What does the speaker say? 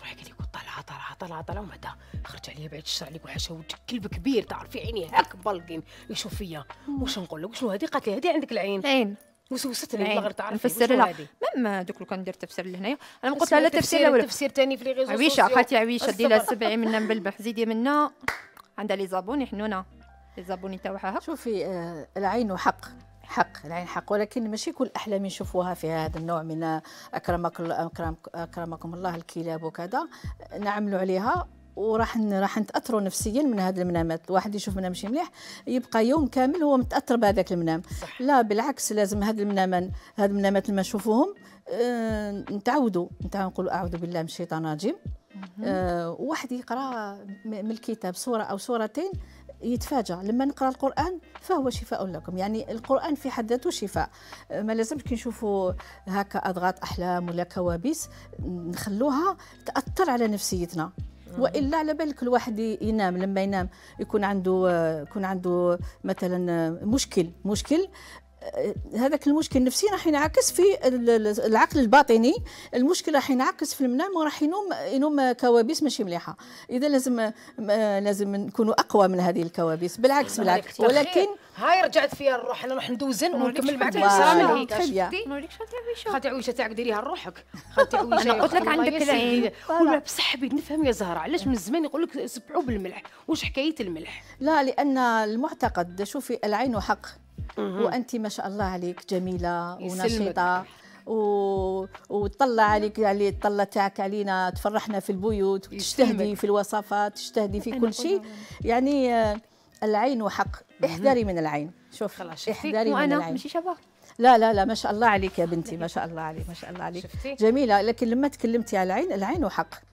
روحي قال لك طالعه طالعه طالعه طالعه ومن بعد خرج عليا بعد الشر عليك وحاشا وجهك كلب كبير تعرفي عيني هاك بلقين يشوف فيا واش نقول لك شنو هذه قالت لي هذه عندك العين العين وسوستني والله غير تعرفي نفسر لها ما دوك لو كان ندير تفسير لهنايا انا ما قلت لها لا تفسير لا تفسير ثاني في لي ريزو عويشه قالت لي عويشه لها سبعي منا مبلبح زيدي منا عندها لي زابوني حنونه لي زابوني تاعها شوفي آه، العين حق حق العين يعني حق ولكن ماشي كل الاحلام يشوفوها في هذا النوع من اكرمك اكرمكم الله الكلاب وكذا نعملوا عليها وراح راح نتاثروا نفسيا من هذا المنامات الواحد يشوف منام شي مليح يبقى يوم كامل هو متاثر بهذاك المنام صح. لا بالعكس لازم هذا المنام هذا المنامات لما نشوفوهم آه نتعودوا نتعودوا نقولوا اعوذ بالله من الشيطان الرجيم آه واحد يقرا من الكتاب سوره او سورتين يتفاجأ لما نقرا القرآن فهو شفاء لكم يعني القرآن في حد ذاته شفاء ما لازمش كي نشوفوا هكا اضغاط أحلام ولا كوابيس نخلوها تأثر على نفسيتنا والا على بالك الواحد ينام لما ينام يكون عنده يكون عنده مثلا مشكل مشكل هذاك المشكل النفسي راح ينعكس في العقل الباطني المشكل راح ينعكس في المنام وراح ينوم ينوم كوابيس ماشي مليحه اذا لازم لازم نكونوا اقوى من هذه الكوابيس بالعكس بالعكس ولكن هاي رجعت فيها الروح انا نروح ندوزن ونكمل معك وسام خاطر عويشه تاعك ديريها لروحك خاطر عويشه انا قلت لك عندك العين بصح حبيت نفهم يا زهره علاش من زمان يقول لك سبعوا بالملح واش حكايه الملح لا لان المعتقد شوفي العين حق وانت ما شاء الله عليك جميله ونشيطه و... وتطلع عليك علي الطله تاعك علينا تفرحنا في البيوت وتجتهدي في الوصفات تجتهدي في كل شيء يعني آه، العين وحق احذري من العين شوف خلاص احذري من العين ماشي شباب لا لا لا ما شاء الله عليك يا بنتي ما شاء الله عليك ما شاء الله عليك جميله لكن لما تكلمتي على العين العين وحق